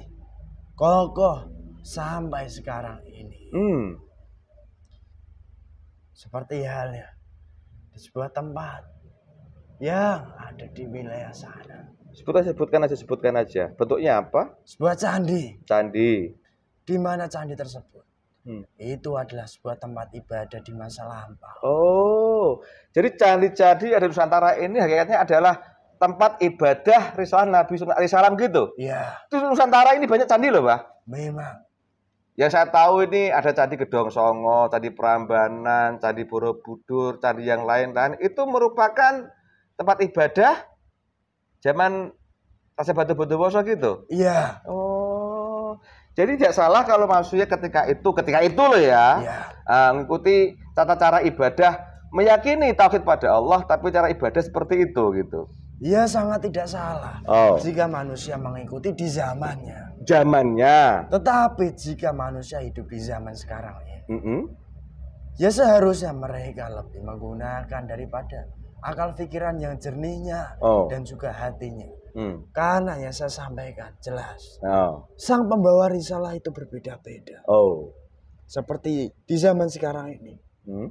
kokoh sampai sekarang ini. Mm. Seperti halnya di sebuah tempat yang ada di wilayah sana. Sebut aja, sebutkan aja, sebutkan aja. Bentuknya apa? Sebuah candi. Candi. Di mana candi tersebut? Hmm. Itu adalah sebuah tempat ibadah di masa lampau. Oh, jadi candi-candi ada di Nusantara ini hakikatnya adalah tempat ibadah risalah Nabi Sallam gitu. Iya. di Nusantara ini banyak candi loh, Pak. Memang. Yang saya tahu ini ada candi Gedong Songo, candi Prambanan, candi Borobudur, candi yang lain-lain. Itu merupakan tempat ibadah zaman tasya batu batu boso gitu? Iya. Oh. Jadi tidak salah kalau maksudnya ketika itu, ketika itu loh ya, ya. Uh, mengikuti tata cara ibadah, meyakini tauhid pada Allah, tapi cara ibadah seperti itu gitu. Iya sangat tidak salah oh. jika manusia mengikuti di zamannya. Zamannya. Tetapi jika manusia hidup di zaman sekarang ya, mm -hmm. ya seharusnya mereka lebih menggunakan daripada akal pikiran yang jernihnya oh. dan juga hatinya. Hmm. Karena yang saya sampaikan jelas. Oh. Sang pembawa risalah itu berbeda-beda. Oh. Seperti di zaman sekarang ini. Hmm.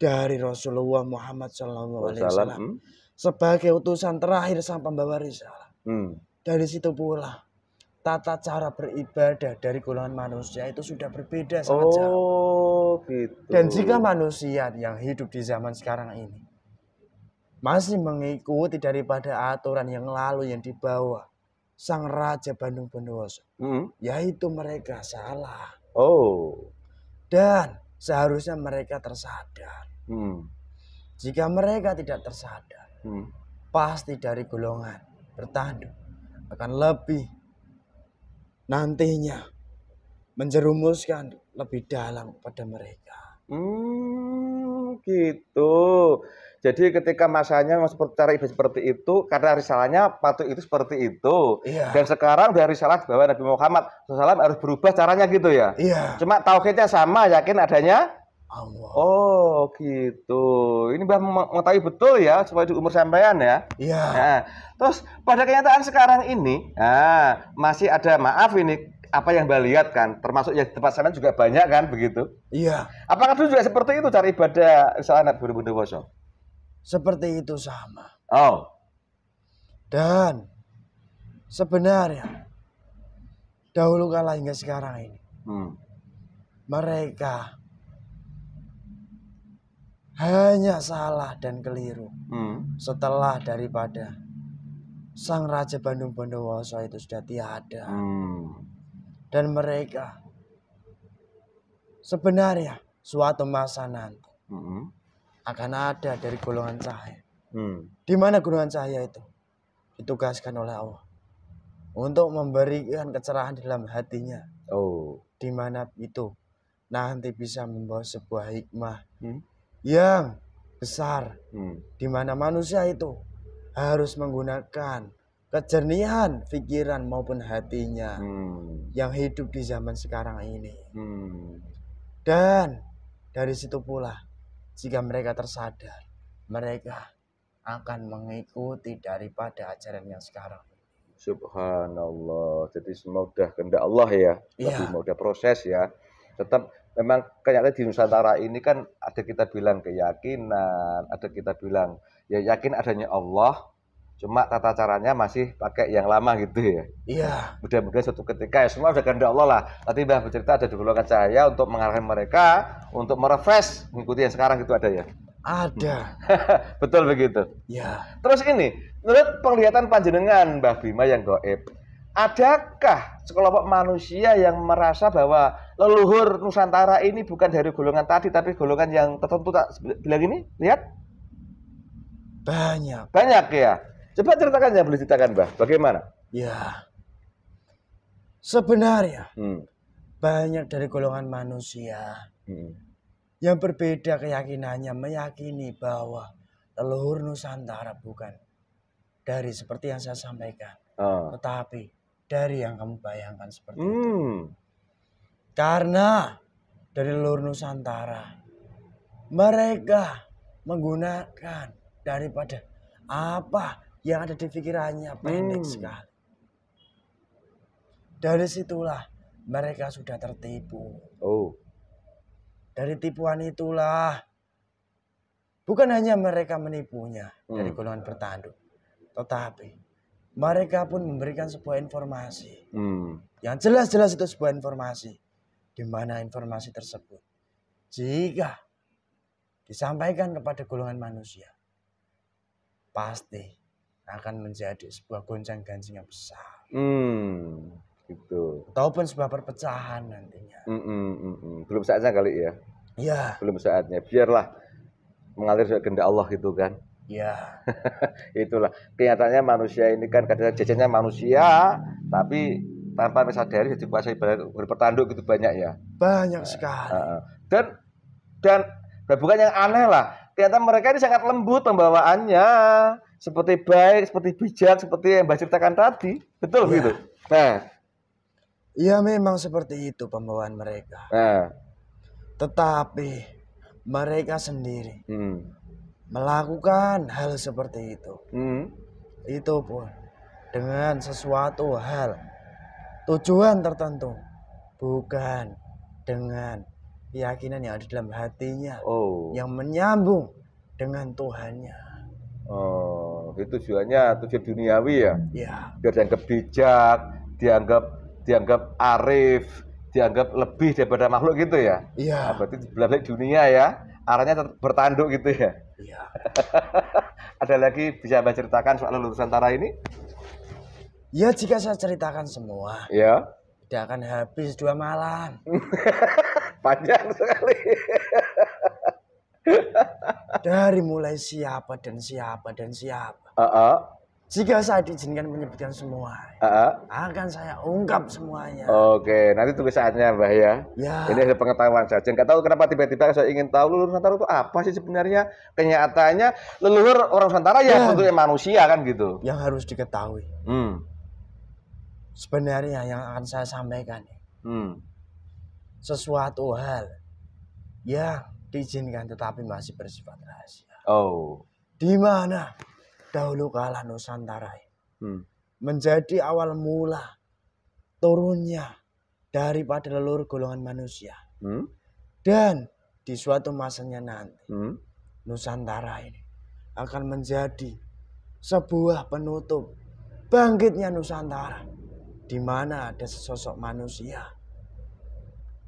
Dari Rasulullah Muhammad SAW hmm. sebagai utusan terakhir sang pembawa risalah. Hmm. Dari situ pula tata cara beribadah dari golongan manusia itu sudah berbeda sangat oh, jauh. Gitu. Dan jika manusia yang hidup di zaman sekarang ini masih mengikuti daripada aturan yang lalu yang dibawa sang raja Bandung Bondowoso, mm. yaitu mereka salah. Oh. Dan seharusnya mereka tersadar. Mm. Jika mereka tidak tersadar, mm. pasti dari golongan bertanduk akan lebih nantinya menjerumuskan lebih dalam pada mereka. Hmm, gitu. Jadi ketika masanya seperti cara ibadah seperti itu, karena risalahnya patuh itu seperti itu. Iya. Dan sekarang dari risalah bahwa Nabi Muhammad SAW harus berubah caranya gitu ya. Iya. Cuma tauhidnya sama, yakin adanya Allah. Oh gitu. Ini Mbah mengetahui betul ya supaya di umur sampean ya. Iya. Nah, terus pada kenyataan sekarang ini, nah, masih ada maaf ini apa yang mbak lihat kan, termasuk ya di tempat sana juga banyak kan begitu. Iya. Apakah dulu juga seperti itu cari ibadah misalnya anak buru-buru seperti itu sama. Oh. Dan sebenarnya dahulu kala hingga sekarang ini hmm. mereka hanya salah dan keliru hmm. setelah daripada sang raja Bandung Bondowoso itu sudah tiada hmm. dan mereka sebenarnya suatu masa nanti hmm akan ada dari golongan cahaya. Hmm. Di mana golongan cahaya itu? Ditugaskan oleh Allah untuk memberikan kecerahan dalam hatinya. Oh. Di mana itu nanti bisa membawa sebuah hikmah hmm? yang besar. Hmm. Di mana manusia itu harus menggunakan kejernihan pikiran maupun hatinya hmm. yang hidup di zaman sekarang ini. Hmm. Dan dari situ pula jika mereka tersadar, mereka akan mengikuti daripada ajaran yang sekarang. Subhanallah. Jadi semoga kehendak Allah ya, ya. tapi iya. semoga proses ya. Tetap memang kayaknya di Nusantara ini kan ada kita bilang keyakinan, ada kita bilang ya yakin adanya Allah, Cuma tata caranya masih pakai yang lama gitu ya. Iya. Mudah-mudahan suatu ketika ya semua sudah kehendak Allah lah. Nanti Mbah bercerita ada golongan cahaya untuk mengarahkan mereka untuk merefresh mengikuti yang sekarang itu ada ya. Ada. *laughs* Betul begitu. Iya. Terus ini, menurut penglihatan panjenengan Mbah Bima yang goib, adakah sekelompok manusia yang merasa bahwa leluhur Nusantara ini bukan dari golongan tadi tapi golongan yang tertentu tak bilang ini? Lihat. Banyak. Banyak ya. Coba ceritakan ya, boleh ceritakan, Mbah. Bagaimana? Ya. Sebenarnya hmm. banyak dari golongan manusia hmm. yang berbeda keyakinannya meyakini bahwa leluhur Nusantara bukan dari seperti yang saya sampaikan, oh. tetapi dari yang kamu bayangkan seperti hmm. itu. Karena dari leluhur Nusantara mereka menggunakan daripada apa yang ada di pikirannya pendek hmm. sekali. Dari situlah mereka sudah tertipu. Oh. Dari tipuan itulah bukan hanya mereka menipunya hmm. dari golongan bertanduk, tetapi mereka pun memberikan sebuah informasi. Hmm. Yang jelas-jelas itu sebuah informasi di mana informasi tersebut jika disampaikan kepada golongan manusia pasti akan menjadi sebuah goncang ganjing yang besar. Hmm, gitu. Ataupun sebuah perpecahan nantinya. Hmm, hmm, hmm, hmm. Belum saatnya kali ya. Iya. Belum saatnya. Biarlah mengalir sesuai kehendak Allah gitu kan. Iya. *laughs* Itulah kenyataannya manusia ini kan kadang jajannya manusia, tapi tanpa mesadari jadi kuasa berpertanduk gitu banyak ya. Banyak nah, sekali. Uh, dan dan bukan yang aneh lah. Ternyata mereka ini sangat lembut pembawaannya seperti baik, seperti bijak, seperti yang Mbak ceritakan tadi. Betul ya. gitu. Nah. Ya memang seperti itu pembawaan mereka. Nah. Tetapi mereka sendiri hmm. melakukan hal seperti itu. Hmm. Itu pun dengan sesuatu hal tujuan tertentu, bukan dengan keyakinan yang ada dalam hatinya oh. yang menyambung dengan Tuhannya. Oh. Jadi tujuannya tujuan duniawi ya. Iya. Biar dianggap bijak, dianggap dianggap arif, dianggap lebih daripada makhluk gitu ya. Iya. Nah, berarti balik dunia ya, arahnya bertanduk gitu ya. Iya. *laughs* Ada lagi bisa Mbak ceritakan soal lulusan Tara ini? Ya jika saya ceritakan semua. Iya. Tidak akan habis dua malam. *laughs* Panjang sekali. Dari mulai siapa dan siapa dan siapa. Uh -uh. Jika saya diizinkan menyebutkan semua, uh -uh. akan saya ungkap semuanya. Oke, nanti tulis saatnya, Mbah ya. ya. Ini ada pengetahuan saja. Enggak tahu kenapa tiba-tiba saya ingin tahu leluhur Nusantara itu apa sih sebenarnya? Kenyataannya leluhur orang Nusantara ya, ya manusia kan gitu. Yang harus diketahui. Hmm. Sebenarnya yang akan saya sampaikan. Hmm. Sesuatu hal yang diizinkan tetapi masih bersifat rahasia. Oh. Di mana dahulu kala Nusantara hmm. menjadi awal mula turunnya daripada leluhur golongan manusia. Hmm? Dan di suatu masanya nanti hmm? Nusantara ini akan menjadi sebuah penutup bangkitnya Nusantara di mana ada sesosok manusia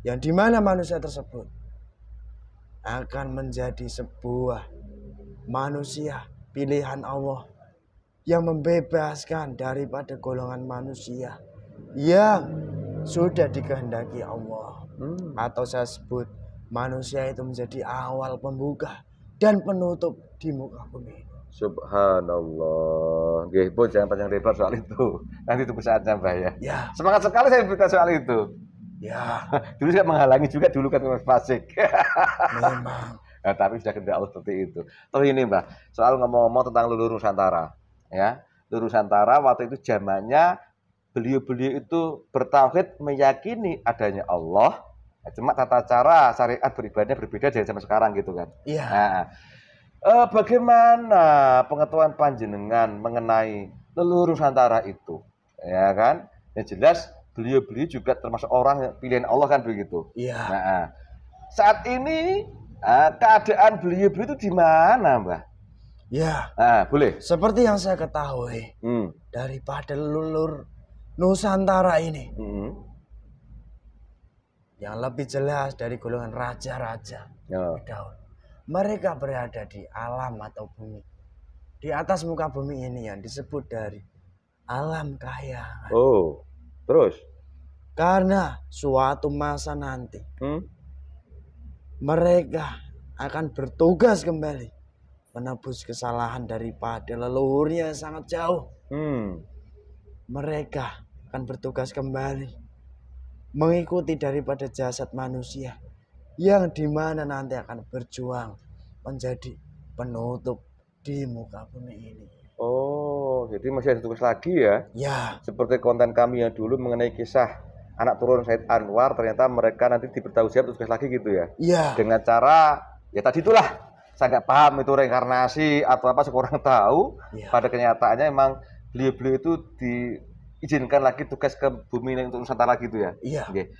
yang di mana manusia tersebut akan menjadi sebuah manusia pilihan Allah yang membebaskan daripada golongan manusia yang sudah dikehendaki Allah hmm. atau saya sebut manusia itu menjadi awal pembuka dan penutup di muka bumi. Subhanallah. Nggih, jangan panjang lebar soal itu. Nanti itu bisa sampai ya. ya. Semangat sekali saya berita soal itu. Ya. *laughs* dulu kan menghalangi juga dulu kan Mas Fasik. Memang. *laughs* Nah, tapi sudah kendala Allah seperti itu. Terus ini Mbak, soal ngomong-ngomong tentang leluhur Nusantara, ya. Leluhur Nusantara waktu itu zamannya beliau-beliau itu bertauhid meyakini adanya Allah, cuma tata cara syariat beribadahnya berbeda dari zaman sekarang gitu kan. Iya. Nah, eh, bagaimana pengetahuan panjenengan mengenai leluhur Nusantara itu? Ya kan? Yang jelas beliau-beliau juga termasuk orang pilihan Allah kan begitu. Iya. Nah, ah. saat ini ah, keadaan beliau-beliau itu di mana, Mbah? Ya. Nah, boleh. Seperti yang saya ketahui hmm. daripada lulur Nusantara ini. Hmm. Yang lebih jelas dari golongan raja-raja oh. Mereka berada di alam atau bumi. Di atas muka bumi ini yang disebut dari alam kaya. Oh. Terus? Karena suatu masa nanti hmm? mereka akan bertugas kembali menebus kesalahan daripada leluhurnya yang sangat jauh. Hmm. Mereka akan bertugas kembali mengikuti daripada jasad manusia yang dimana nanti akan berjuang menjadi penutup di muka bumi ini jadi masih ada tugas lagi ya? Ya. Seperti konten kami yang dulu mengenai kisah anak turun Said Anwar, ternyata mereka nanti diberitahu siap tugas lagi gitu ya? Iya. Dengan cara, ya tadi itulah, saya nggak paham itu reinkarnasi atau apa, saya kurang tahu. Ya. Pada kenyataannya emang beliau-beliau itu diizinkan lagi tugas ke bumi untuk Nusantara gitu ya? Iya. Oke.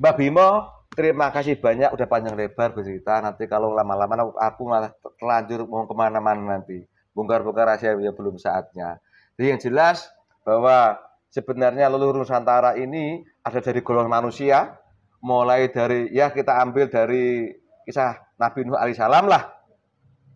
Mbak Bimo, terima kasih banyak udah panjang lebar bercerita. Nanti kalau lama-lama aku, aku malah terlanjur mau kemana-mana nanti bongkar-bongkar rahasia ya belum saatnya. Jadi yang jelas bahwa sebenarnya leluhur Nusantara ini ada dari golongan manusia, mulai dari ya kita ambil dari kisah Nabi Nuh alaihissalam lah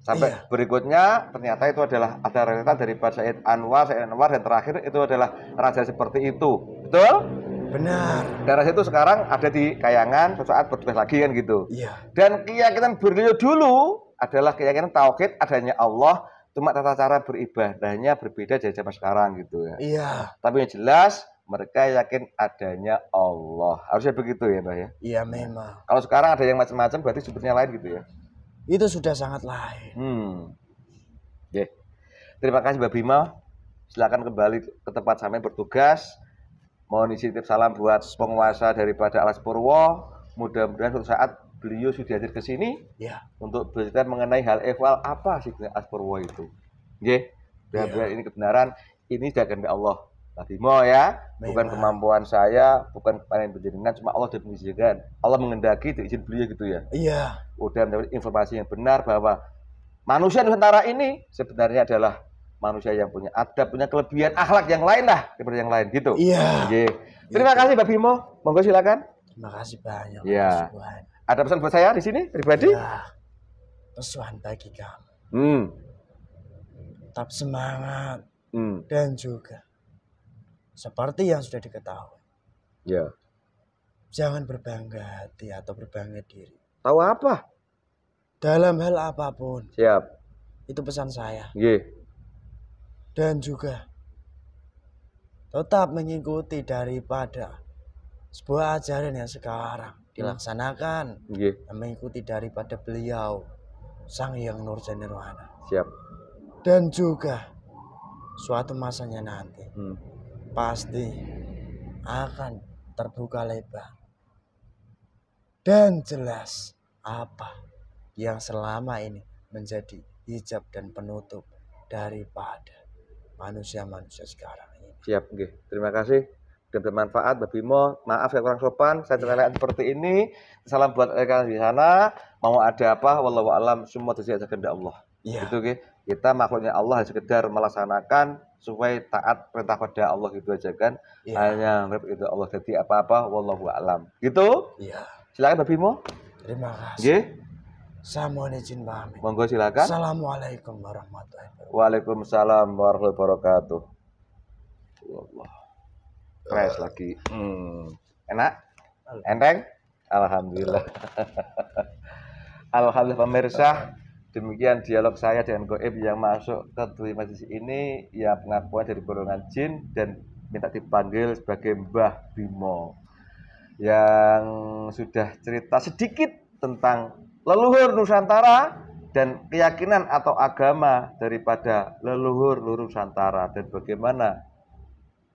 sampai iya. berikutnya ternyata itu adalah ada realita dari Said Anwar, Said Anwar dan terakhir itu adalah raja seperti itu. Betul? Benar. Dan raja itu sekarang ada di kayangan sesaat bertugas lagi kan gitu. Iya. Dan keyakinan beliau dulu adalah keyakinan tauhid adanya Allah Cuma tata cara beribadahnya berbeda dari zaman sekarang gitu ya. Iya. Tapi yang jelas mereka yakin adanya Allah. Harusnya begitu ya, Mbak ya. Iya, memang. Nah, kalau sekarang ada yang macam-macam berarti sebetulnya lain gitu ya. Itu sudah sangat lain. Hmm. Yeah. Terima kasih Mbak Bima. Silakan kembali ke tempat sampai bertugas. Mohon izin salam buat penguasa daripada Alas Purwo. Mudah-mudahan suatu saat beliau sudah hadir ke sini ya. untuk bercerita mengenai hal ehwal apa sih Aspurwo itu. Nggih. Dan ya. ini kebenaran, ini sudah akan Allah. Tapi mau ya, Baik bukan kemampuan saya, bukan kemarin penjenengan, cuma Allah sudah mengizinkan. Allah mengendaki itu izin beliau gitu ya. Iya. Udah mendapat informasi yang benar bahwa manusia Nusantara ini sebenarnya adalah manusia yang punya adab, punya kelebihan akhlak yang lain lah daripada yang lain gitu. Iya. Okay. Terima gitu. kasih Mbak Bimo. Monggo silakan. Terima kasih banyak. Iya. Ada pesan buat saya di sini pribadi? Ya, pesan bagi kamu. Hmm. Tetap semangat hmm. dan juga seperti yang sudah diketahui. Ya. Jangan berbangga hati atau berbangga diri. Tahu apa? Dalam hal apapun. Siap. Itu pesan saya. Ye. Dan juga tetap mengikuti daripada sebuah ajaran yang sekarang dilaksanakan okay. mengikuti daripada beliau Sang Yang nur Rohana. Siap. Dan juga suatu masanya nanti hmm. pasti akan terbuka lebar dan jelas apa yang selama ini menjadi hijab dan penutup daripada manusia-manusia sekarang ini. Siap, G. Terima kasih dan bermanfaat Mbak Bimo. Maaf ya kurang sopan, saya cerewet seperti ini. Salam buat rekan di sana. Mau ada apa? Wallahu alam semua terjadi atas kehendak Allah. Yeah. Gitu, okay? Kita makhluknya Allah hanya sekedar melaksanakan supaya taat perintah pada Allah gitu aja kan. Yeah. Hanya itu Allah jadi apa-apa wallahu alam. Gitu? Iya. Yeah. Silakan Mbak Bimo. Terima kasih. Okay? Saya mohon izin pamit. Monggo silakan. Assalamualaikum warahmatullahi wabarakatuh. Waalaikumsalam warahmatullahi wabarakatuh. Allah fresh eh, lagi hmm. enak enteng alhamdulillah alhamdulillah pemirsa demikian dialog saya dengan goib yang masuk ke Tuli Majlis ini ya pengakuan dari golongan jin dan minta dipanggil sebagai Mbah Bimo yang sudah cerita sedikit tentang leluhur Nusantara dan keyakinan atau agama daripada leluhur Nusantara dan bagaimana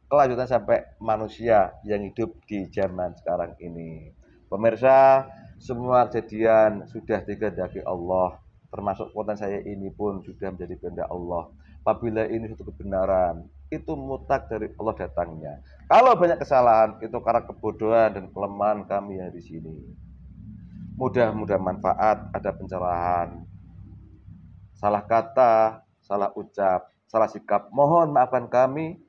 kelanjutan sampai manusia yang hidup di zaman sekarang ini. Pemirsa, semua kejadian sudah dikehendaki Allah, termasuk konten saya ini pun sudah menjadi kehendak Allah. Apabila ini suatu kebenaran, itu mutak dari Allah datangnya. Kalau banyak kesalahan, itu karena kebodohan dan kelemahan kami yang di sini. Mudah-mudahan manfaat, ada pencerahan. Salah kata, salah ucap, salah sikap. Mohon maafkan kami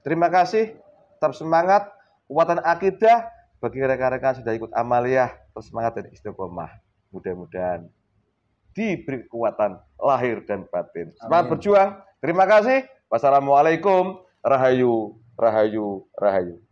Terima kasih, tetap semangat, kekuatan akidah bagi rekan-rekan sudah ikut amaliyah, terus semangat dan istiqomah. Mudah-mudahan diberi kekuatan lahir dan batin. Semangat Amin. berjuang. Terima kasih. Wassalamualaikum. Rahayu, rahayu, rahayu.